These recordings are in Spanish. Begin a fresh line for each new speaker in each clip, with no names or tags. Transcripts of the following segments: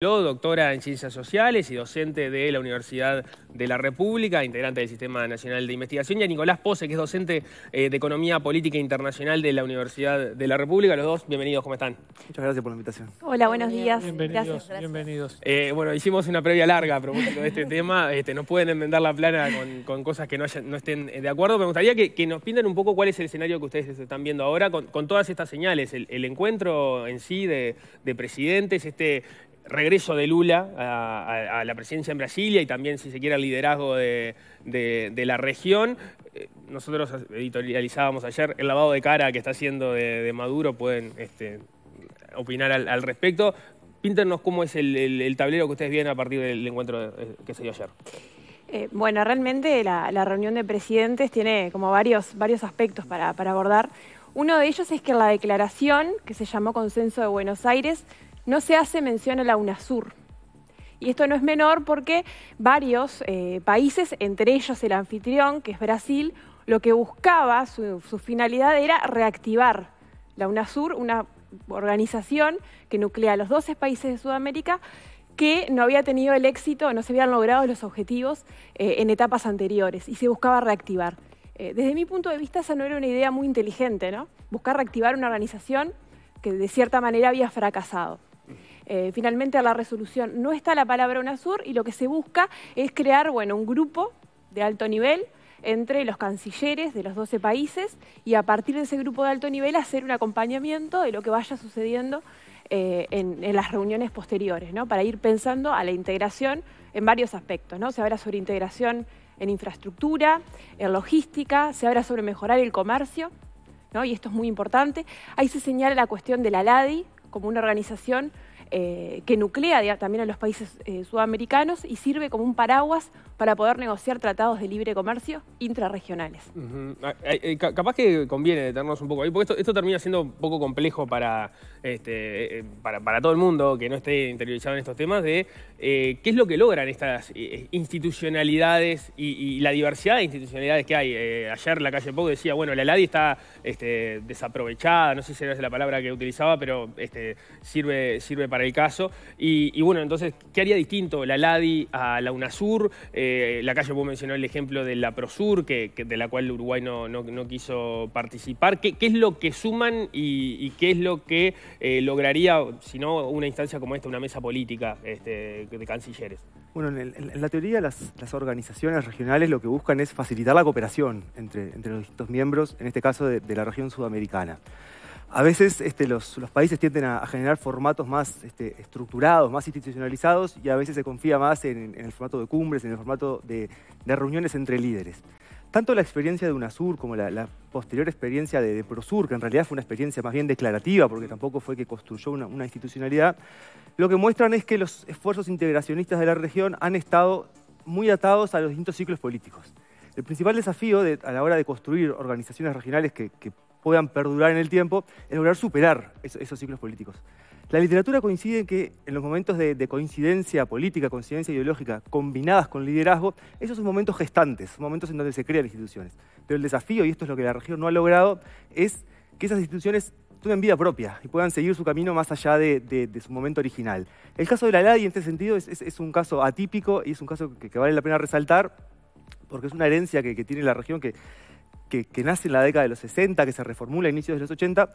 doctora en Ciencias Sociales y docente de la Universidad de la República, integrante del Sistema Nacional de Investigación, y a Nicolás Pose, que es docente eh, de Economía Política Internacional de la Universidad de la República. Los dos, bienvenidos, ¿cómo están? Muchas gracias por la invitación.
Hola, buenos días. Bienvenidos. bienvenidos.
Eh, bueno, hicimos una previa larga a propósito de este tema. Este, no pueden enmendar la plana con, cosas que no, estén eh, de acuerdo. Me gustaría que, nos pinten un poco cuál es el escenario que ustedes están viendo ahora con, todas estas señales. El, encuentro en sí de, de presidentes, este regreso de Lula a, la presidencia en Brasilia y también, si se quiere, el liderazgo de, la región. Eh, nosotros editorializábamos ayer el lavado de cara que está haciendo de, Maduro, pueden este, opinar al, respecto. Píntenos cómo es el, tablero que ustedes vienen a partir del encuentro eh, que se dio ayer.
Eh, bueno, realmente la, reunión de presidentes tiene como varios, aspectos para abordar. Uno de ellos es que la declaración, que se llamó Consenso de Buenos Aires, no se hace mención a la UNASUR. Y esto no es menor porque varios eh, países, entre ellos el anfitrión, que es Brasil, lo que buscaba, su, finalidad era reactivar la UNASUR, una organización que nuclea a los 12 países de Sudamérica que no había tenido el éxito, no se habían logrado los objetivos eh, en etapas anteriores y se buscaba reactivar. Eh, desde mi punto de vista, esa no era una idea muy inteligente, ¿no? Buscar reactivar una organización que de cierta manera había fracasado. Eh, finalmente a la resolución no está la palabra UNASUR y lo que se busca es crear un grupo de alto nivel entre los cancilleres de los 12 países y a partir de ese grupo de alto nivel hacer un acompañamiento de lo que vaya sucediendo eh, en, en, las reuniones posteriores, ¿no? para ir pensando a la integración en varios aspectos. ¿no? Se habla sobre integración en infraestructura, en logística, se habla sobre mejorar el comercio, ¿no? y esto es muy importante. Ahí se señala la cuestión de la LADI como una organización eh, que nuclea también a los países eh, sudamericanos y sirve como un paraguas para poder negociar tratados de libre comercio intrarregionales.
Eh, capaz que conviene detenernos un poco ahí, porque esto, esto termina siendo un poco complejo para este, eh, para, todo el mundo que no esté interiorizado en estos temas, de eh, qué es lo que logran estas eh, institucionalidades y, la diversidad de institucionalidades que hay. ayer la calle Poco decía, bueno, la LADI está este, desaprovechada, no sé si era la palabra que utilizaba, pero este, sirve, sirve para el caso. Y, bueno, entonces, ¿qué haría distinto la LADI a la UNASUR? la calle Pogo mencionó el ejemplo de la PROSUR, que, de la cual Uruguay no, no, quiso participar. ¿Qué, ¿Qué, es lo que suman y qué es lo que eh, lograría, si no, una instancia como esta, una mesa política este, de cancilleres?
Bueno, en, la teoría las, las, organizaciones regionales lo que buscan es facilitar la cooperación entre, los distintos miembros, en este caso de, la región sudamericana. A veces este, los, países tienden a, generar formatos más este, estructurados, más institucionalizados, y a veces se confía más en, el formato de cumbres, en el formato de reuniones entre líderes tanto la experiencia de UNASUR como la, posterior experiencia de, PROSUR, que en realidad fue una experiencia más bien declarativa, porque tampoco fue que construyó una, institucionalidad, lo que muestran es que los esfuerzos integracionistas de la región han estado muy atados a los distintos ciclos políticos. El principal desafío a la hora de construir organizaciones regionales que, puedan perdurar en el tiempo es lograr superar esos ciclos políticos. La literatura coincide en que en los momentos de, coincidencia política, coincidencia ideológica, combinadas con liderazgo, esos son momentos gestantes, son momentos en donde se crean instituciones. Pero el desafío, y esto es lo que la región no ha logrado, es que esas instituciones tengan vida propia y puedan seguir su camino más allá de, su momento original. El caso de la LADI en este sentido es, un caso atípico y es un caso que, vale la pena resaltar porque es una herencia que tiene la región que que, nace en la década de los 60, que se reformula a inicios de los 80,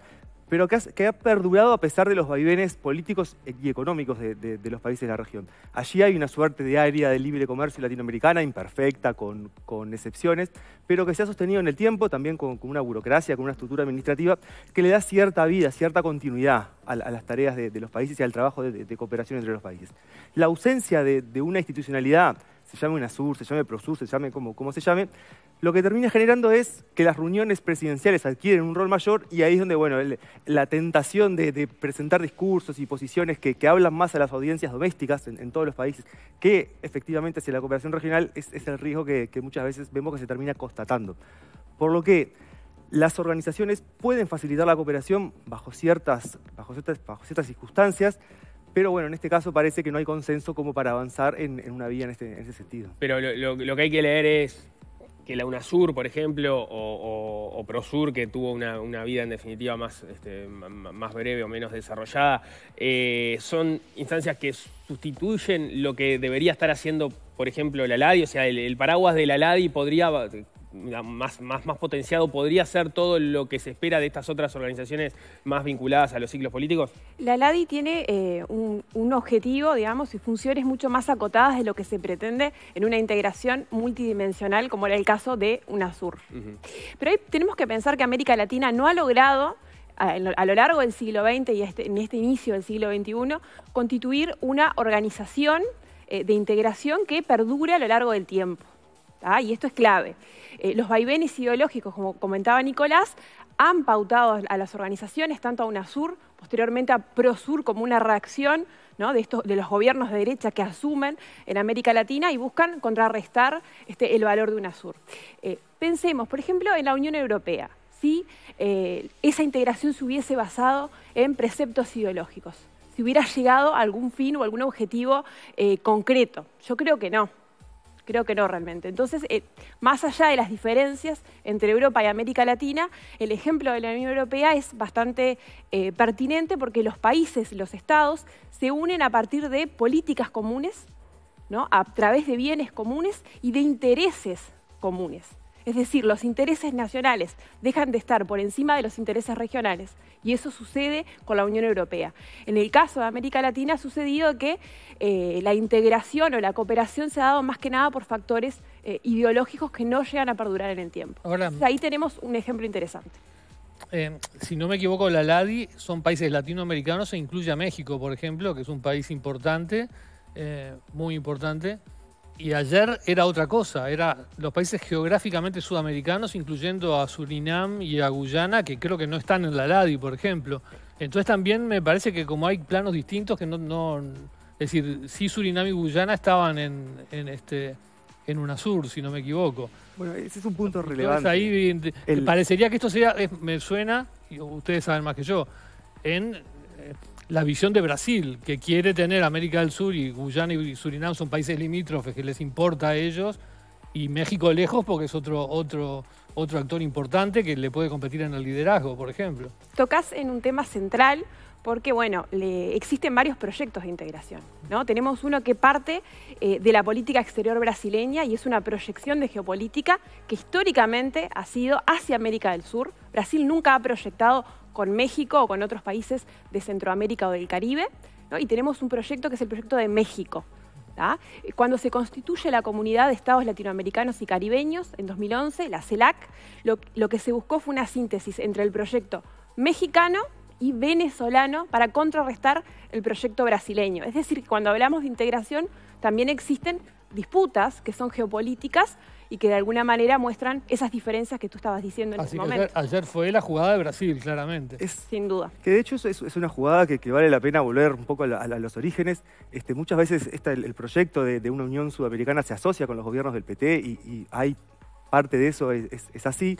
pero que, ha perdurado a pesar de los vaivenes políticos y económicos de, los países de la región. Allí hay una suerte de área de libre comercio latinoamericana, imperfecta, con, con excepciones, pero que se ha sostenido en el tiempo, también con, una burocracia, con una estructura administrativa, que le da cierta vida, cierta continuidad a, las tareas de, de, los países y al trabajo de, cooperación entre los países. La ausencia de una institucionalidad se llame sur se llame PROSUR, se llame como, como se llame, lo que termina generando es que las reuniones presidenciales adquieren un rol mayor y ahí es donde, bueno, la tentación de, presentar discursos y posiciones que, hablan más a las audiencias domésticas en, todos los países que efectivamente hacia la cooperación regional es, el riesgo que, que muchas veces vemos que se termina constatando. Por lo que las organizaciones pueden facilitar la cooperación bajo ciertas, bajo ciertas, bajo ciertas circunstancias, pero bueno, en este caso parece que no hay consenso como para avanzar en, una vía en, este, ese sentido.
Pero lo, que hay que leer es que la UNASUR, por ejemplo, o, PROSUR, que tuvo una, vida en definitiva más, este, más breve o menos desarrollada, eh, son instancias que sustituyen lo que debería estar haciendo, por ejemplo, la LADI. O sea, el, el paraguas de la LADI podría más, más, potenciado podría ser todo lo que se espera de estas otras organizaciones más vinculadas a los ciclos políticos?
La LADI tiene eh, un, objetivo, digamos, y funciones mucho más acotadas de lo que se pretende en una integración multidimensional, como era el caso de UNASUR. Pero ahí tenemos que pensar que América Latina no ha logrado a lo largo del siglo XX y este, en este inicio del siglo XXI, constituir una organización eh, de integración que perdure a lo largo del tiempo. Ah, y esto es clave. Eh, los vaivenes ideológicos, como comentaba Nicolás, han pautado a las organizaciones, tanto a UNASUR, posteriormente a PROSUR, como una reacción de, estos, de los gobiernos de derecha que asumen en América Latina y buscan contrarrestar este, el valor de UNASUR. Eh, pensemos, por ejemplo, en la Unión Europea si eh, esa integración se hubiese basado en preceptos ideológicos, si hubiera llegado a algún fin o algún objetivo concreto. Yo creo que no. Creo que no realmente. Entonces, eh, más allá de las diferencias entre Europa y América Latina, el ejemplo de la Unión Europea es bastante eh, pertinente porque los países, los estados, se unen a partir de políticas comunes, ¿no? a través de bienes comunes y de intereses comunes. Es decir, los intereses nacionales dejan de estar por encima de los intereses regionales. Y eso sucede con la Unión Europea. En el caso de América Latina ha sucedido que eh, la integración o la cooperación se ha dado más que nada por factores eh, ideológicos que no llegan a perdurar en el tiempo. ahí tenemos un ejemplo interesante.
Eh, si no me equivoco, la LADI son países latinoamericanos e incluye a México, por ejemplo, que es un país importante, muy importante. Y ayer era otra cosa, era los países geográficamente sudamericanos, incluyendo a Surinam y a Guyana, que creo que no están en la LADI, por ejemplo. Entonces también me parece que como hay planos distintos que no... es decir, sí Surinam y Guyana estaban en, en, este, en UNASUR, si no me equivoco. Bueno, ese es un punto relevante. Ahí, Parecería que esto sea, me suena, y ustedes saben más que yo, en eh, la visión de Brasil, que quiere tener América del Sur y Guyana y Surinam son países limítrofes que les importa a ellos, y México lejos porque es otro, otro, otro actor importante que le puede competir en el liderazgo, por ejemplo.
Tocas en un tema central porque, bueno, le, existen varios proyectos de integración. ¿no? Tenemos uno que parte eh, de la política exterior brasileña y es una proyección de geopolítica que históricamente ha sido hacia América del Sur. Brasil nunca ha proyectado con México o con otros países de Centroamérica o del Caribe. Y tenemos un proyecto que es el proyecto de México. Cuando se constituye la Comunidad de Estados Latinoamericanos y Caribeños en 2011, la CELAC, lo que se buscó fue una síntesis entre el proyecto mexicano y venezolano para contrarrestar el proyecto brasileño. Es decir, cuando hablamos de integración, también existen disputas que son geopolíticas y que de alguna manera muestran esas diferencias que tú estabas diciendo en ese momento.
Ayer, fue la jugada de Brasil,
claramente.
Sin duda.
Que de hecho es, es una jugada que, vale la pena volver un poco a, los orígenes. Este, muchas veces esta, el, proyecto de, una Unión Sudamericana se asocia con los gobiernos del PT y, hay parte de eso es así,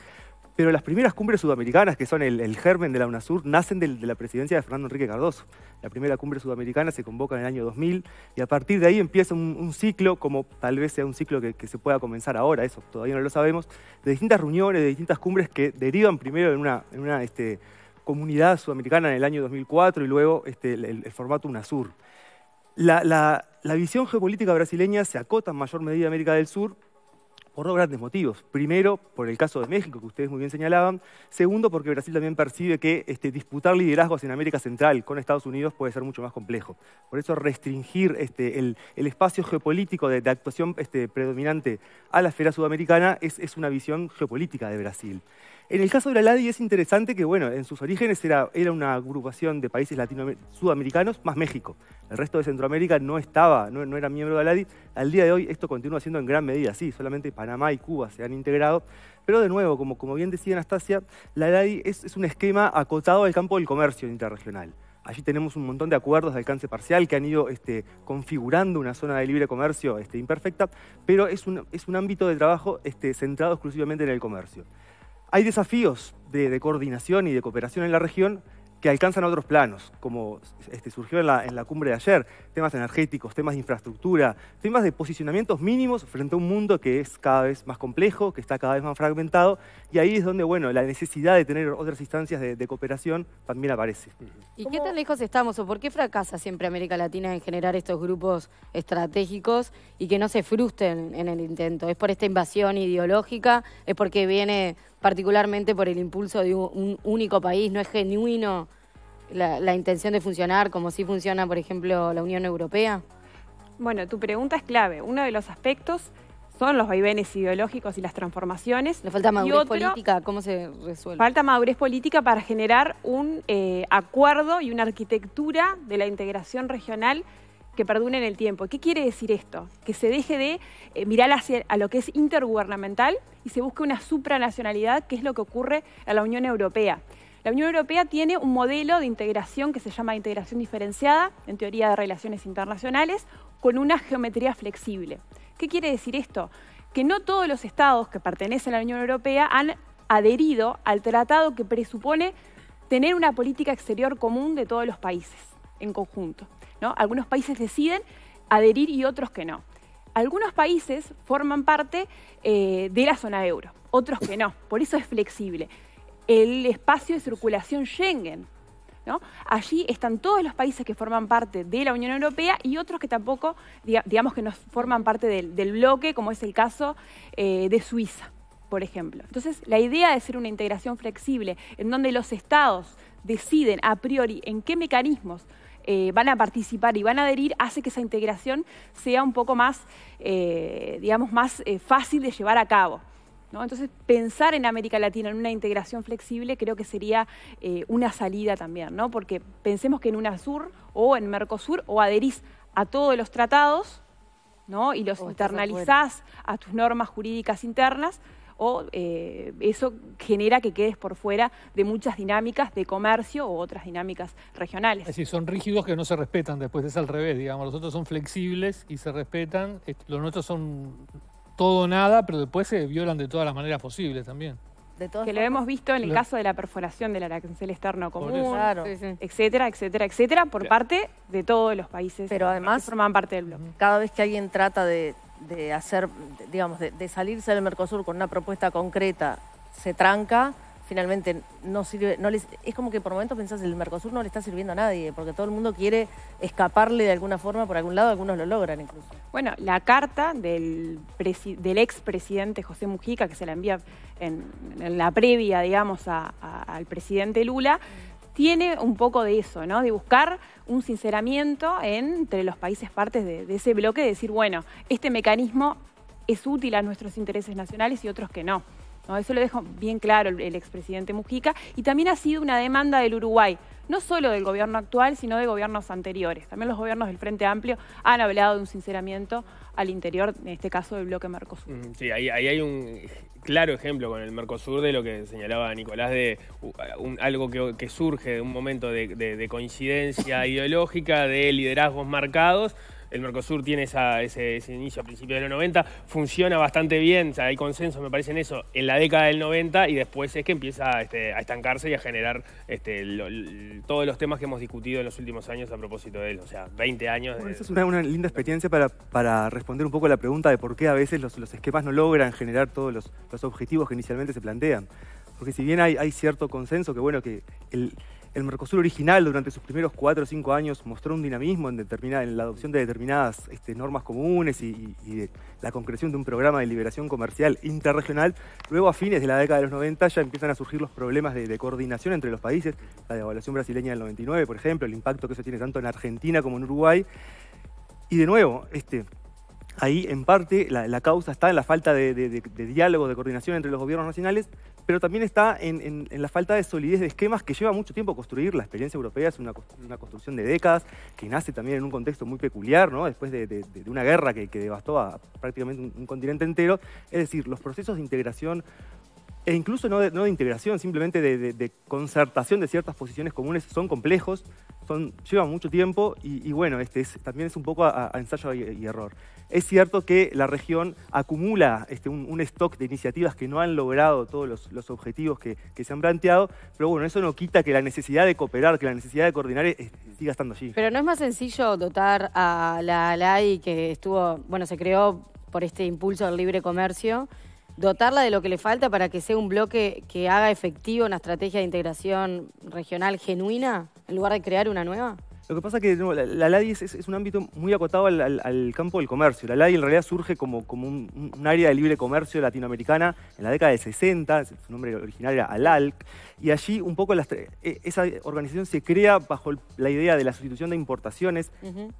pero las primeras cumbres sudamericanas, que son el, germen de la UNASUR, nacen de, la presidencia de Fernando Enrique Cardoso. La primera cumbre sudamericana se convoca en el año 2000 y a partir de ahí empieza un, ciclo, como tal vez sea un ciclo que, se pueda comenzar ahora, eso todavía no lo sabemos, de distintas reuniones, de distintas cumbres que derivan primero en una, este, comunidad sudamericana en el año 2004 y luego este, el, formato UNASUR. La, la visión geopolítica brasileña se acota en mayor medida a América del Sur, por dos grandes motivos. Primero, por el caso de México, que ustedes muy bien señalaban. Segundo, porque Brasil también percibe que este, disputar liderazgos en América Central con Estados Unidos puede ser mucho más complejo. Por eso, restringir este, el, espacio geopolítico de, actuación este, predominante a la esfera sudamericana es una visión geopolítica de Brasil. En el caso de la LADI es interesante que, bueno, en sus orígenes era, era una agrupación de países sudamericanos más México. El resto de Centroamérica no estaba, no, era miembro de la LADI. Al día de hoy esto continúa siendo en gran medida, sí, solamente Panamá y Cuba se han integrado. Pero de nuevo, como, como bien decía Anastasia, la LADI es, un esquema acotado al campo del comercio interregional. Allí tenemos un montón de acuerdos de alcance parcial que han ido este, configurando una zona de libre comercio este, imperfecta, pero es un, es un ámbito de trabajo este, centrado exclusivamente en el comercio. Hay desafíos de, coordinación y de cooperación en la región que alcanzan otros planos, como este, surgió en la, cumbre de ayer, temas energéticos, temas de infraestructura, temas de posicionamientos mínimos frente a un mundo que es cada vez más complejo, que está cada vez más fragmentado, y ahí es donde bueno, la necesidad de tener otras instancias de, de cooperación también aparece.
¿Y qué tan lejos estamos o por qué fracasa siempre América Latina en generar estos grupos estratégicos y que no se frustren en el intento? ¿Es por esta invasión ideológica? ¿Es porque viene particularmente por el impulso de un único país, no es genuino la, intención de funcionar como sí funciona, por ejemplo, la Unión Europea?
Bueno, tu pregunta es clave. Uno de los aspectos son los vaivenes ideológicos y las transformaciones. ¿Le falta madurez política?
¿Cómo se resuelve?
Falta madurez política para generar un eh, acuerdo y una arquitectura de la integración regional que perduren en el tiempo. ¿Qué quiere decir esto? Que se deje de eh, mirar hacia a lo que es intergubernamental y se busque una supranacionalidad, que es lo que ocurre en la Unión Europea. La Unión Europea tiene un modelo de integración que se llama integración diferenciada, en teoría de relaciones internacionales, con una geometría flexible. ¿Qué quiere decir esto? Que no todos los estados que pertenecen a la Unión Europea han adherido al tratado que presupone tener una política exterior común de todos los países en conjunto. Algunos países deciden adherir y otros que no. Algunos países forman parte eh, de la zona euro, otros que no. Por eso es flexible. El espacio de circulación Schengen. Allí están todos los países que forman parte de la Unión Europea y otros que tampoco, digamos que no forman parte del, bloque, como es el caso eh, de Suiza por ejemplo. Entonces, la idea de ser una integración flexible, en donde los estados deciden a priori en qué mecanismos eh, van a participar y van a adherir, hace que esa integración sea un poco más, eh, más eh, fácil de llevar a cabo. Entonces, pensar en América Latina en una integración flexible creo que sería una salida también, Porque pensemos que en UNASUR o en Mercosur o adherís a todos los tratados, Y los internalizás a tus normas jurídicas internas, o eh, eso genera que quedes por fuera de muchas dinámicas de comercio u otras dinámicas regionales. Es decir,
son rígidos que no se respetan, después es al revés, digamos, los otros son flexibles y se respetan, los nuestros son todo nada, pero después se violan de todas las maneras posibles también
que lo hemos visto en el caso de la perforación del arancel externo común, etcétera, etcétera, etcétera, por parte de todos los países Pero además, forman parte del bloque. Cada vez que alguien trata de de hacer, digamos, de, salirse del Mercosur con una
propuesta concreta se tranca, finalmente no sirve, no les, es como que por momentos
pensás el Mercosur no le está sirviendo a nadie, porque todo el mundo quiere escaparle de alguna forma por algún lado, algunos lo logran incluso. Bueno, la carta del, del expresidente José Mujica, que se la envía en, la previa, digamos, al presidente Lula, tiene un poco de eso, ¿no? De buscar un sinceramiento entre los países partes de, ese bloque, de decir, bueno, este mecanismo es útil a nuestros intereses nacionales y otros que no. Eso lo dejó bien claro el, el, expresidente Mujica. Y también ha sido una demanda del Uruguay, no solo del gobierno actual, sino de gobiernos anteriores. También los gobiernos del Frente Amplio han hablado de un sinceramiento al interior, en este caso, del bloque Mercosur.
Mm, sí, ahí, hay un claro ejemplo con el Mercosur de lo que señalaba Nicolás, de algo que, surge de un momento de, de coincidencia ideológica, de liderazgos marcados el Mercosur tiene ese, inicio a principios de los 90, funciona bastante bien, o sea, hay consenso, me parece, en eso, en la década del 90 y después es que empieza este, a estancarse y a generar este, todos los temas que hemos discutido en los últimos años a propósito de él, o sea, 20 años. esa
es una, linda experiencia para, responder un poco a la pregunta de por qué a veces los, esquemas no logran generar todos los, objetivos que inicialmente se plantean. Porque si bien hay, hay cierto consenso que, bueno, que el, el Mercosur original durante sus primeros cuatro o cinco años mostró un dinamismo en, en la adopción de determinadas este, normas comunes y, de la concreción de un programa de liberación comercial interregional. Luego, a fines de la década de los 90, ya empiezan a surgir los problemas de, coordinación entre los países, la devaluación brasileña del 99, por ejemplo, el impacto que eso tiene tanto en Argentina como en Uruguay. Y de nuevo, este, ahí en parte la, causa está en la falta de, de, diálogo, de coordinación entre los gobiernos nacionales, pero también está en, la falta de solidez de esquemas que lleva mucho tiempo construir. La experiencia europea es una, una construcción de décadas que nace también en un contexto muy peculiar, ¿no? después de, una guerra que, que, devastó prácticamente un, continente entero. Es decir, los procesos de integración e incluso no de, integración, simplemente de, concertación de ciertas posiciones comunes, son complejos, son, llevan mucho tiempo y, bueno, este también es un poco a, ensayo y, error. Es cierto que la región acumula este, un, stock de iniciativas que no han logrado todos los, objetivos que, se han planteado, pero bueno, eso no quita que la necesidad de cooperar, que la necesidad de coordinar siga estando allí.
Pero no es más sencillo dotar a la LAI que estuvo, bueno, se creó por este impulso del libre comercio dotarla de lo que le falta para que sea un bloque que haga efectivo una estrategia de integración regional genuina en lugar de crear una nueva?
Lo que pasa es que la, LADI es, un ámbito muy acotado al, campo del comercio. La LADI en realidad surge como, un, área de libre comercio latinoamericana en la década de 60, su nombre original era ALALC, y allí un poco e, esa organización se crea bajo la idea de la sustitución de importaciones,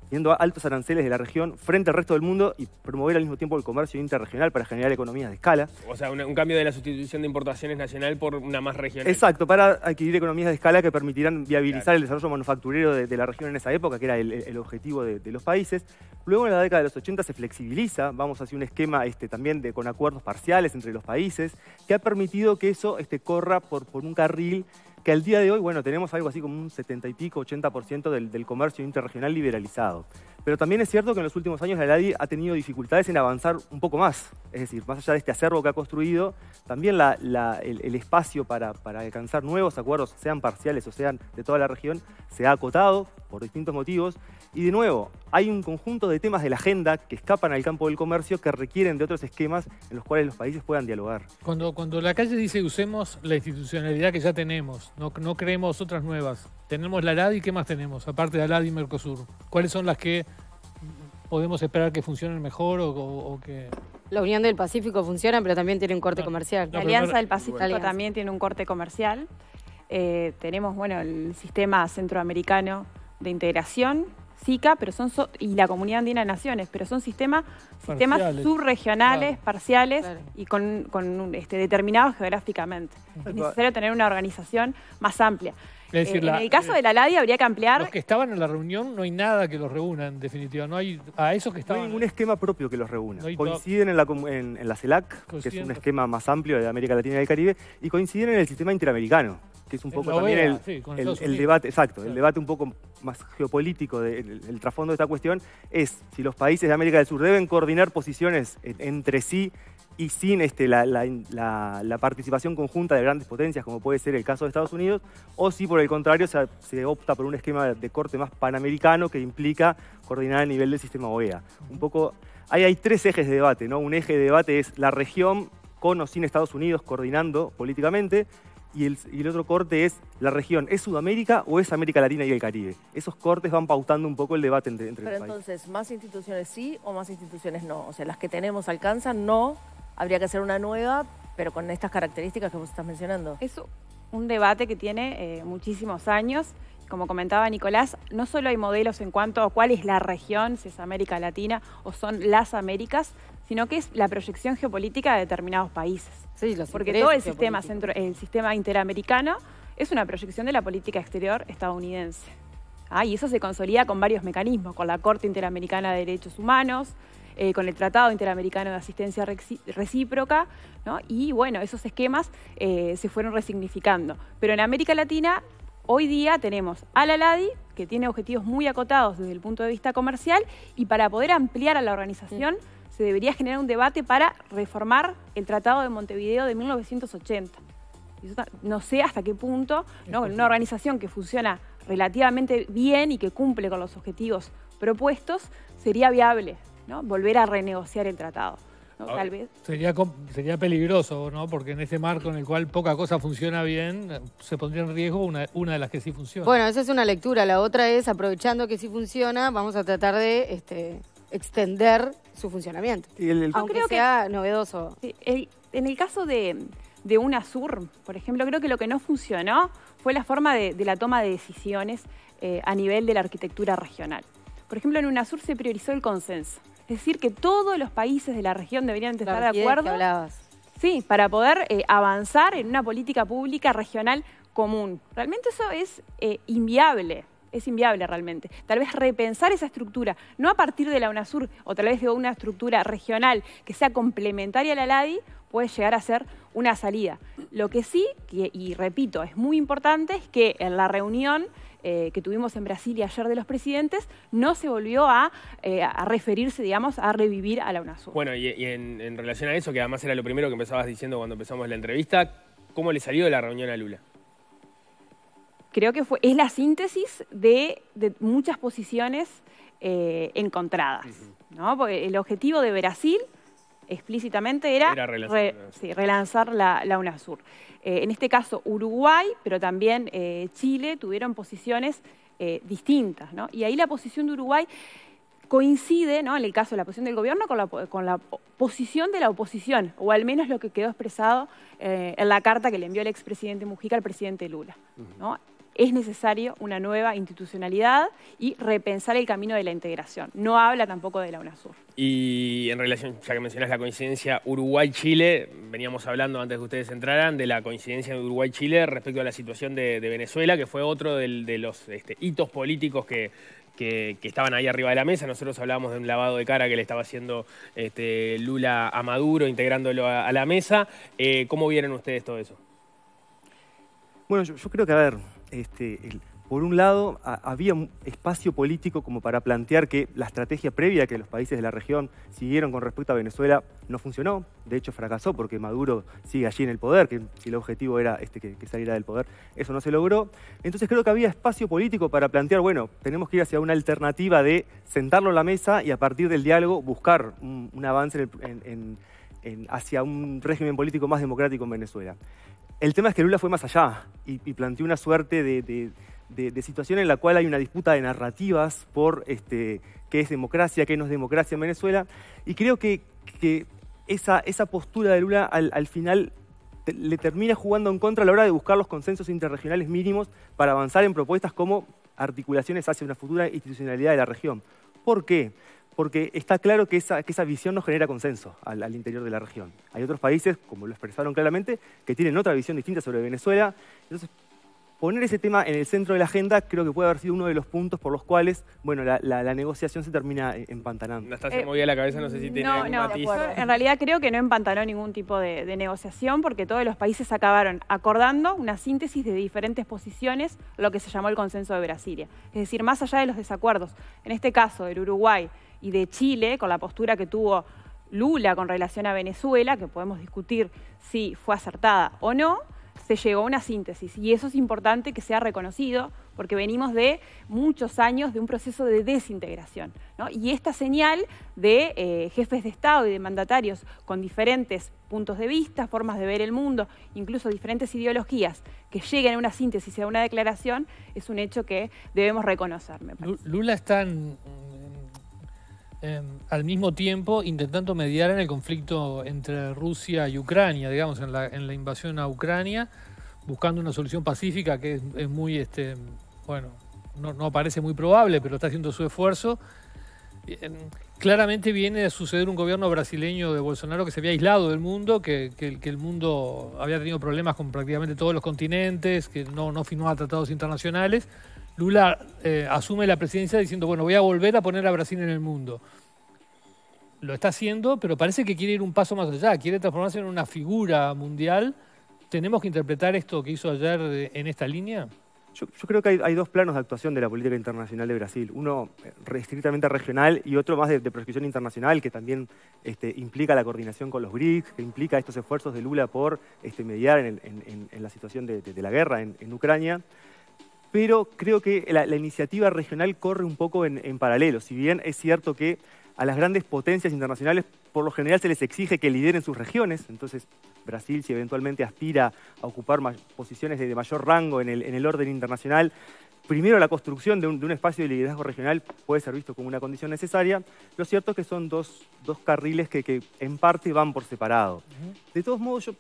viendo altos aranceles de la región frente al resto del mundo y promover al mismo tiempo el comercio interregional para generar economías de escala.
O sea, un, cambio de la sustitución de importaciones nacional por una más regional. Exacto,
para adquirir economías de escala que permitirán viabilizar el desarrollo manufacturero de, de la región en esa época, que era el, objetivo de, los países. Luego en la década de los 80 se flexibiliza, vamos a hacer un esquema este, también de, con acuerdos parciales entre los países, que ha permitido que eso este, corra por, por un carril que al día de hoy, bueno, tenemos algo así como un 70 y pico, 80% del, del comercio interregional liberalizado. Pero también es cierto que en los últimos años la LADI ha tenido dificultades en avanzar un poco más. Es decir, más allá de este acervo que ha construido, también el, espacio para, alcanzar nuevos acuerdos, sean parciales o sean de toda la región, se ha acotado por distintos motivos y de nuevo, hay un conjunto de temas de la agenda que escapan al campo del comercio que requieren de otros esquemas en los cuales los países puedan dialogar.
Cuando, cuando la calle dice usemos la institucionalidad que ya tenemos, no, no creemos otras nuevas, tenemos la Aladi y qué más tenemos, aparte de Aladi y Mercosur, ¿cuáles son las que podemos esperar que funcionen mejor o, que...
La Unión del Pacífico funciona, pero también tiene un corte
comercial. La, Alianza del Pacífico también tiene un corte comercial. Eh, tenemos, bueno, el sistema centroamericano de integración pero son y la Comunidad Andina de Naciones, pero son sistemas sistemas subregionales, parciales y con, con este, determinados geográficamente. Es necesario tener una organización más amplia. Eh, en el caso eh, de la LADI habría que ampliar. Los
que estaban en la reunión no hay nada que los reúna, en definitiva. No hay
a esos que estaban. No hay ningún esquema propio que los reúna. coinciden en la, CELAC, que es un esquema más amplio de América Latina y del Caribe, y coinciden en el sistema interamericano, que es un poco también el, debate, exacto, el debate un poco más geopolítico, de, el, trasfondo de esta cuestión es si los países de América del Sur deben coordinar posiciones entre sí y sin este, la, participación conjunta de grandes potencias, como puede ser el caso de Estados Unidos, o si por el contrario se, opta por un esquema de, corte más panamericano que implica coordinar a nivel del sistema OEA. Un poco, hay tres ejes de debate, ¿no? Un eje de debate es la región con o sin Estados Unidos coordinando políticamente, y el, otro corte es la región. ¿Es Sudamérica o es América Latina y el Caribe? Esos cortes van pautando un poco el debate entre, entre Pero
entonces, ¿más instituciones sí o más instituciones no? O sea, las que tenemos alcanzan, no habría que hacer una nueva, pero con estas características que vos estás mencionando. Es un debate que tiene eh, muchísimos años. Como comentaba Nicolás, no solo hay modelos en cuanto a cuál es la región, si es América Latina o son las Américas, sino que es la proyección geopolítica de determinados países. Sí, los Porque todo el sistema, centro, el sistema interamericano es una proyección de la política exterior estadounidense. Ah, y eso se consolida con varios mecanismos, con la Corte Interamericana de Derechos Humanos, eh, con el Tratado Interamericano de Asistencia Recíproca, y bueno, esos esquemas eh, se fueron resignificando. Pero en América Latina, hoy día tenemos a la LADI, que tiene objetivos muy acotados desde el punto de vista comercial, y para poder ampliar a la organización, se debería generar un debate para reformar el Tratado de Montevideo de 1980. No sé hasta qué punto, ¿no? una organización que funciona relativamente bien y que cumple con los objetivos propuestos, sería viable Volver a renegociar el tratado. Tal vez.
Sería, peligroso, ¿no? Porque en ese marco en el cual poca cosa funciona bien, se pondría en riesgo una, de las que sí funciona. Bueno, esa
es una lectura. La otra es, aprovechando que sí funciona, vamos a tratar de este, extender su funcionamiento. Y creo
sea novedoso. en el caso de, UNASUR, por ejemplo, creo que lo que no funcionó fue la forma de, la toma de decisiones eh, a nivel de la arquitectura regional. Por ejemplo, en UNASUR se priorizó el consenso decir, que todos los países de la región deberían estar de acuerdo. sí, para poder eh, avanzar en una política pública regional común. Realmente eso es eh, inviable. Es inviable realmente. Tal vez repensar esa estructura, no a partir de la UNASUR o tal vez de una estructura regional que sea complementaria a la LADI, puede llegar a ser una salida. Lo que sí, y repito, es muy importante, es que en la reunión eh, que tuvimos en Brasil y ayer de los presidentes, no se volvió a, eh, referirse, digamos, a revivir a la UNASUR.
Bueno, y, en, relación a eso, que además era lo primero que empezabas diciendo cuando empezamos la entrevista, ¿cómo le salió de la reunión a Lula?
creo que fue, es la síntesis de, muchas posiciones eh, encontradas. ¿no? Porque el objetivo de Brasil explícitamente era, relanzar, la, UNASUR. Eh, en este caso, Uruguay, pero también eh, Chile tuvieron posiciones eh, distintas. ¿no? Y ahí la posición de Uruguay coincide, ¿no? en el caso de la posición del gobierno, con la, posición de la oposición, o al menos lo que quedó expresado en la carta que le envió el expresidente Mujica al presidente Lula. ¿no? es necesario una nueva institucionalidad y repensar el camino de la integración. No habla tampoco de la UNASUR.
Y en relación, ya que mencionas la coincidencia Uruguay-Chile, veníamos hablando antes que ustedes entraran de la coincidencia de Uruguay-Chile respecto a la situación de, Venezuela, que fue otro de los este, hitos políticos que, estaban ahí arriba de la mesa. Nosotros hablábamos de un lavado de cara que le estaba haciendo este, Lula a Maduro, integrándolo a, la mesa. Eh, ¿Cómo vieron ustedes todo eso?
Bueno, yo, yo creo que, a ver, este, por un lado, había un espacio político como para plantear que la estrategia previa que los países de la región siguieron con respecto a Venezuela no funcionó, de hecho fracasó porque Maduro sigue allí en el poder, que si el objetivo era este, que, saliera del poder, eso no se logró. Entonces creo que había espacio político para plantear, bueno, tenemos que ir hacia una alternativa de sentarlo en la mesa y a partir del diálogo buscar un, avance hacia un régimen político más democrático en Venezuela. El tema es que Lula fue más allá y, planteó una suerte de, situación en la cual hay una disputa de narrativas por este, qué es democracia, qué no es democracia en Venezuela. Y creo que, esa, postura de Lula al, final le termina jugando en contra a la hora de buscar los consensos interregionales mínimos para avanzar en propuestas como articulaciones hacia una futura institucionalidad de la región. ¿Por qué? porque está claro que esa, visión no genera consenso al, interior de la región. Hay otros países, como lo expresaron claramente, que tienen otra visión distinta sobre Venezuela. Entonces, poner ese tema en el centro de la agenda creo que puede haber sido uno de los puntos por los cuales bueno, la, negociación se termina e, empantanando. está
eh, movía la
cabeza, no sé si tiene no, algún En
realidad creo que no empantanó ningún tipo de, de negociación porque todos los países acabaron acordando una síntesis de diferentes posiciones, lo que se llamó el consenso de Brasilia. Es decir, más allá de los desacuerdos, en este caso el Uruguay, y de Chile, con la postura que tuvo Lula con relación a Venezuela, que podemos discutir si fue acertada o no, se llegó a una síntesis. Y eso es importante que sea reconocido porque venimos de muchos años de un proceso de desintegración. Y esta señal de eh, jefes de Estado y de mandatarios con diferentes puntos de vista, formas de ver el mundo, incluso diferentes ideologías, que lleguen a una síntesis y a una declaración, es un hecho que debemos reconocer.
Lula está en Em, al mismo tiempo intentando mediar en el conflicto entre Rusia y Ucrania, digamos, en la, invasión a Ucrania, buscando una solución pacífica que es, muy, este, bueno, no, parece muy probable, pero está haciendo su esfuerzo. Em, claramente viene a suceder un gobierno brasileño de Bolsonaro que se había aislado del mundo, que, el mundo había tenido problemas con prácticamente todos los continentes, que no, no firmaba tratados internacionales Lula eh, asume la presidencia diciendo, bueno, voy a volver a poner a Brasil en el mundo. Lo está haciendo, pero parece que quiere ir un paso más allá, quiere transformarse en una figura mundial. ¿Tenemos que interpretar esto que hizo ayer eh, en esta línea?
Yo, creo que hay, dos planos de actuación de la política internacional de Brasil. Uno eh, estrictamente regional y otro más de, prescripción internacional, que también este, implica la coordinación con los BRICS, que implica estos esfuerzos de Lula por este, mediar en, la situación de la guerra en Ucrania pero creo que la, iniciativa regional corre un poco en, paralelo. Si bien es cierto que a las grandes potencias internacionales por lo general se les exige que lideren sus regiones, entonces Brasil si eventualmente aspira a ocupar posiciones de, mayor rango en el orden internacional, primero la construcción de un, espacio de liderazgo regional puede ser visto como una condición necesaria. Lo cierto es que son dos, carriles que, en parte van por separado. De todos modos, yo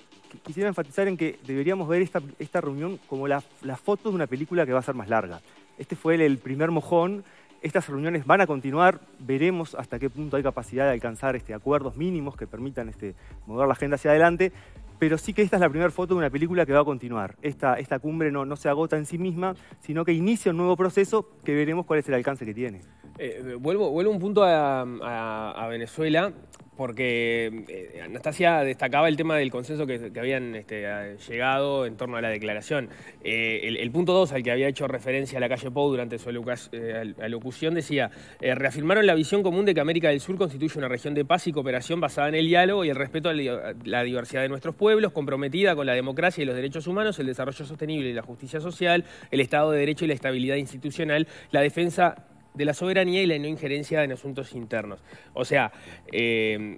quisiera enfatizar en que deberíamos ver esta, esta reunión como la, la, foto de una película que va a ser más larga. Este fue el, primer mojón. Estas reuniones van a continuar, veremos hasta qué punto hay capacidad de alcanzar este, acuerdos mínimos que permitan este, mover la agenda hacia adelante, pero sí que esta es la primera foto de una película que va a continuar. Esta, esta cumbre no, no se agota en sí misma, sino que inicia un nuevo proceso que veremos cuál es el alcance que tiene.
Eh, vuelvo, vuelvo un punto a Venezuela porque eh, Anastasia destacaba el tema del consenso que, habían este, llegado en torno a la declaración. Eh, el, punto 2 al que había hecho referencia la calle Pou durante su eh, alocución decía, reafirmaron la visión común de que América del Sur constituye una región de paz y cooperación basada en el diálogo y el respeto a la diversidad de nuestros pueblos, comprometida con la democracia y los derechos humanos, el desarrollo sostenible y la justicia social, el Estado de Derecho y la estabilidad institucional, la defensa de la soberanía y la no injerencia en asuntos internos. O sea, eh,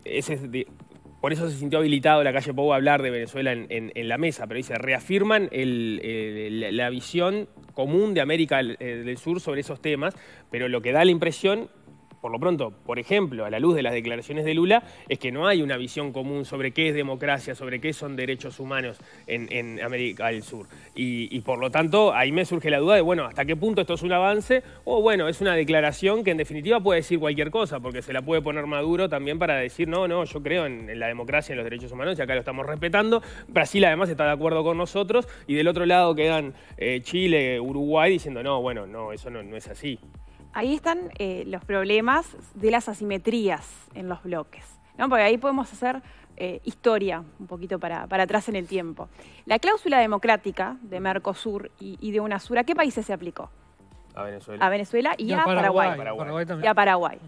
por eso se sintió habilitado la calle Pou a hablar de Venezuela en, la mesa, pero dice, reafirman la visión común de América eh, del Sur sobre esos temas, pero lo que da la impresión por lo pronto, por ejemplo, a la luz de las declaraciones de Lula, es que no hay una visión común sobre qué es democracia, sobre qué son derechos humanos en, América del Sur. Y, por lo tanto, ahí me surge la duda de, bueno, ¿hasta qué punto esto es un avance? O bueno, es una declaración que en definitiva puede decir cualquier cosa, porque se la puede poner Maduro también para decir, no, no, yo creo en, la democracia, en los derechos humanos, y acá lo estamos respetando. Brasil además está de acuerdo con nosotros, y del otro lado quedan eh, Chile, Uruguay, diciendo, no, bueno, no, eso no es así
ahí están eh, los problemas de las asimetrías en los bloques, ¿no? porque ahí podemos hacer eh, historia un poquito para, para, atrás en el tiempo. La cláusula democrática de Mercosur y, de UNASUR, ¿a qué países se aplicó?
A Venezuela. A Venezuela y, a, Paraguay. y a
Paraguay.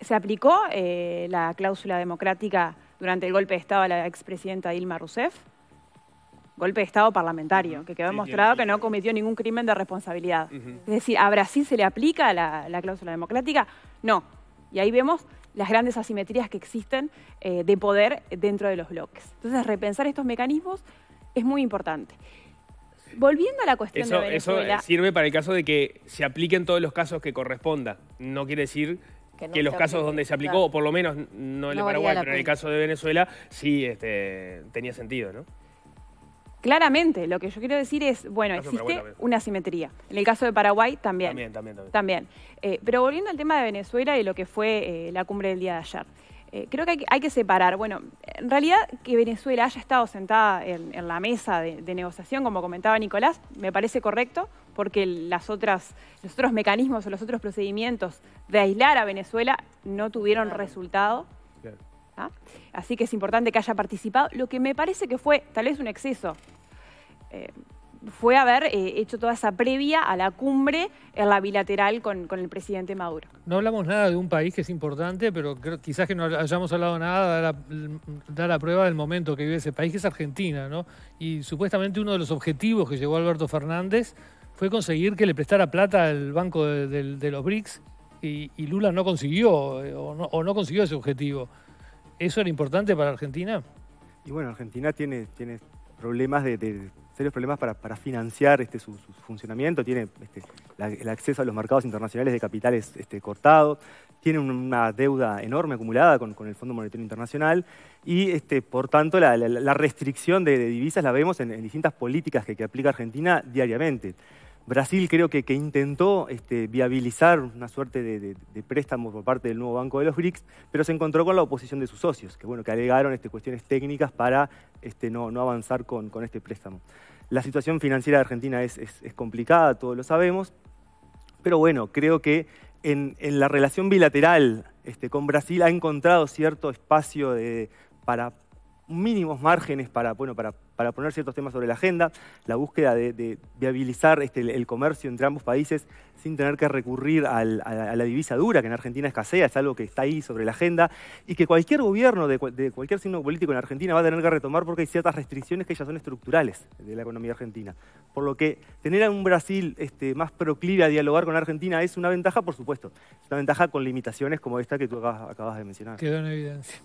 Se aplicó eh, la cláusula democrática durante el golpe de Estado a la expresidenta Dilma Rousseff golpe de Estado parlamentario, que quedó demostrado que no cometió ningún crimen de responsabilidad. Es decir, ¿a Brasil se le aplica la, cláusula democrática? No. Y ahí vemos las grandes asimetrías que existen eh, de poder dentro de los bloques. Entonces, repensar estos mecanismos es muy importante. Volviendo a la cuestión de Venezuela... Eso eh,
sirve para el caso de que se apliquen todos los casos que corresponda. No quiere decir que, los casos donde se aplicó, o por lo menos no en el Paraguay, pero en el caso de Venezuela, sí este, tenía sentido, ¿no?
Claramente, lo que yo quiero decir es, bueno, existe una simetría. En el caso de Paraguay también. También, también, también. Eh, pero volviendo al tema de Venezuela y lo que fue eh, la cumbre del día de ayer. Eh, creo que hay, que separar. Bueno, en realidad que Venezuela haya estado sentada en, la mesa de, negociación, como comentaba Nicolás, me parece correcto, porque las otras, los otros mecanismos o los otros procedimientos de aislar a Venezuela no tuvieron resultado. ¿ah? Así que es importante que haya participado. Lo que me parece que fue tal vez un exceso eh, fue haber eh, hecho toda esa previa a la cumbre en la bilateral con, el presidente Maduro.
No hablamos nada de un país que es importante, pero creo, quizás que no hayamos hablado nada, da la, prueba del momento que vive ese país, que es Argentina, ¿no? Y supuestamente uno de los objetivos que llegó Alberto Fernández fue conseguir que le prestara plata al Banco de, los BRICS y, Lula no consiguió, eh, o no consiguió ese objetivo. ¿Eso era importante para Argentina?
Y bueno, Argentina tiene, tiene problemas de, serios problemas para, para financiar este, su, funcionamiento, tiene este, el acceso a los mercados internacionales de capitales este, cortado, tiene una deuda enorme acumulada con, el Fondo Monetario Internacional y, este, por tanto, la, restricción de, divisas la vemos en, distintas políticas que, que aplica Argentina diariamente. Brasil creo que, que intentó este, viabilizar una suerte de, préstamo por parte del nuevo Banco de los BRICS, pero se encontró con la oposición de sus socios, que, bueno, que alegaron este, cuestiones técnicas para este, no, no, avanzar con, con, este préstamo. La situación financiera de Argentina es, es, complicada, todos lo sabemos, pero bueno, creo que en, la relación bilateral con Brasil ha encontrado cierto espacio de, para mínimos márgenes para, bueno, para para poner ciertos temas sobre la agenda, la búsqueda de, viabilizar este, el comercio entre ambos países sin tener que recurrir a, la divisa dura, que en Argentina escasea, es algo que está ahí sobre la agenda, y que cualquier gobierno de, cualquier signo político en Argentina va a tener que retomar porque hay ciertas restricciones que ya son estructurales de la economía argentina. Por lo que tener a un Brasil este, más proclive a dialogar con Argentina es una ventaja, por supuesto, es una ventaja con limitaciones como esta que tú acabas,
acabas de mencionar. Quedó en evidencia.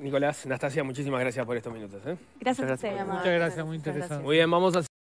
Nicolás, Anastasia, muchísimas gracias por estos minutos. ¿eh? Gracias, a usted, Muchas gracias, muy interesante. Muy bien, vamos a